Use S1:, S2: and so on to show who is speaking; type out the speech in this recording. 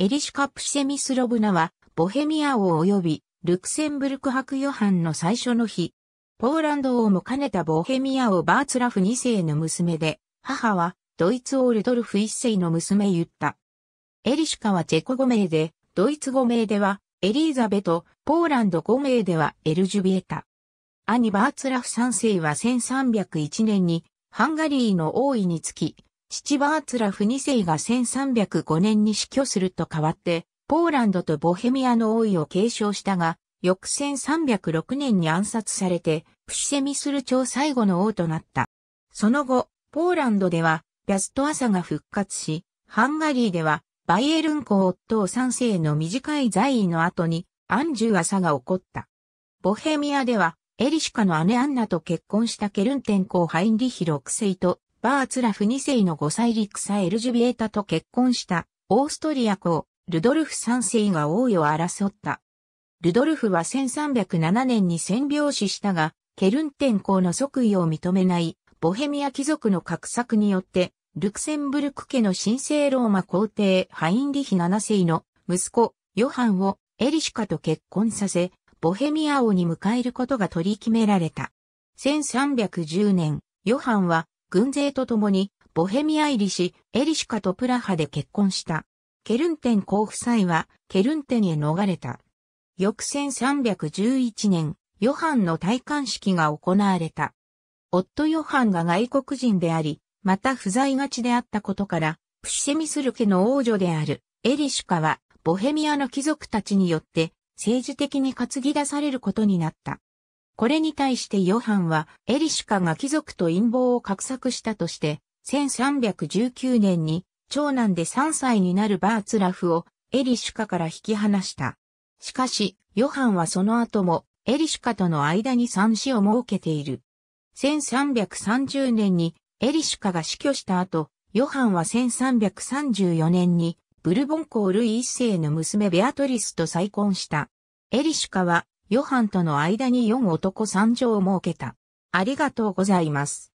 S1: エリシュカ・プシェミスロブナは、ボヘミア王及び、ルクセンブルク伯ヨハンの最初の日、ポーランド王も兼ねたボヘミア王バーツラフ2世の娘で、母は、ドイツ王ルドルフ1世の娘言った。エリシュカはチェコ語名で、ドイツ語名では、エリーザベと、ポーランド語名では、エルジュビエタ。兄バーツラフ3世は1301年に、ハンガリーの王位につき、父バーツラフ2世が1305年に死去すると変わって、ポーランドとボヘミアの王位を継承したが、翌1306年に暗殺されて、プシセミスル朝最後の王となった。その後、ポーランドでは、ビャスト朝が復活し、ハンガリーでは、バイエルン公夫3世の短い在位の後に、アンジュ朝が起こった。ボヘミアでは、エリシカの姉アンナと結婚したケルンテン公ハインリヒ6世とバーツラフ2世の5歳リクサ・エルジュビエータと結婚したオーストリア公、ルドルフ3世が王位を争った。ルドルフは1307年に占病死したが、ケルンテン公の即位を認めないボヘミア貴族の格策によって、ルクセンブルク家の神聖ローマ皇帝ハインリヒ7世の息子ヨハンをエリシカと結婚させ、ボヘミア王に迎えることが取り決められた。1310年、ヨハンは軍勢と共に、ボヘミア入りし、エリシカとプラハで結婚した。ケルンテン公夫妻は、ケルンテンへ逃れた。翌1311年、ヨハンの戴冠式が行われた。夫ヨハンが外国人であり、また不在がちであったことから、プシェミスル家の王女であるエリシュカは、ボヘミアの貴族たちによって政治的に担ぎ出されることになった。これに対してヨハンは、エリシュカが貴族と陰謀を画策したとして、1319年に、長男で3歳になるバーツラフを、エリシュカから引き離した。しかし、ヨハンはその後も、エリシュカとの間に三子を設けている。1330年に、エリシュカが死去した後、ヨハンは1334年に、ブルボンコール一世の娘ベアトリスと再婚した。エリシュカはヨハンとの間に4男3女を設けた。ありがとうございます。